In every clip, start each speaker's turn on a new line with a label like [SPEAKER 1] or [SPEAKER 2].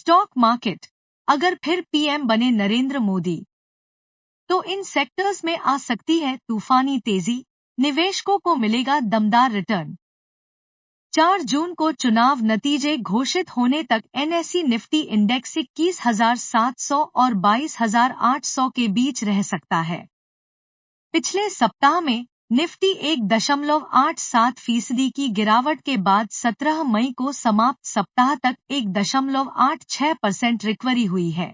[SPEAKER 1] stock market अगर फिर PM बने नरेंद्र मोदी तो इन सेक्टर्स में आ सकती है तूफानी तेजी निवेशकों को मिलेगा दमदार रिटर्न 4 जून को चुनाव नतीजे घोषित होने तक एनएसई e निफ्टी इंडेक्स इक्कीस हजार सात सौ और बाईस हजार आठ सौ के बीच रह सकता है पिछले सप्ताह में निफ्टी एक दशमलव आठ सात फीसदी की गिरावट के बाद 17 मई को समाप्त सप्ताह तक एक दशमलव आठ छह परसेंट रिकवरी हुई है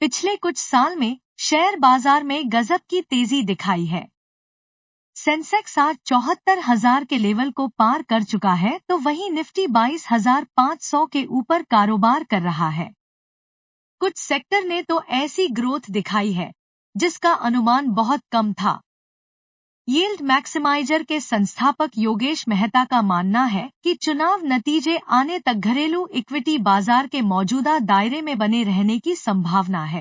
[SPEAKER 1] पिछले कुछ साल में शेयर बाजार में गजब की तेजी दिखाई है सेंसेक्स आज चौहत्तर हजार के लेवल को पार कर चुका है तो वहीं निफ्टी बाईस हजार पाँच सौ के ऊपर कारोबार कर रहा है कुछ सेक्टर ने तो ऐसी ग्रोथ दिखाई है जिसका अनुमान बहुत कम था यील्ड मैक्सिमाइजर के संस्थापक योगेश मेहता का मानना है कि चुनाव नतीजे आने तक घरेलू इक्विटी बाजार के मौजूदा दायरे में बने रहने की संभावना है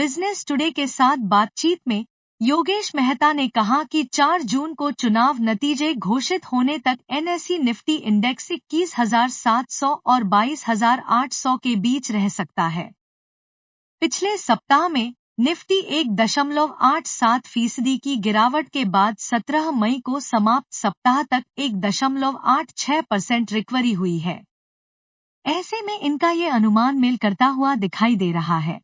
[SPEAKER 1] बिजनेस टुडे के साथ बातचीत में योगेश मेहता ने कहा कि 4 जून को चुनाव नतीजे घोषित होने तक एनएसई निफ्टी इंडेक्स इक्कीस हजार सात सौ और बाईस हजार आठ सौ के बीच रह सकता है पिछले सप्ताह में निफ्टी एक दशमलव आठ सात फीसदी की गिरावट के बाद 17 मई को समाप्त सप्ताह तक एक दशमलव आठ छह परसेंट रिकवरी हुई है ऐसे में इनका ये अनुमान मेल करता हुआ दिखाई दे रहा है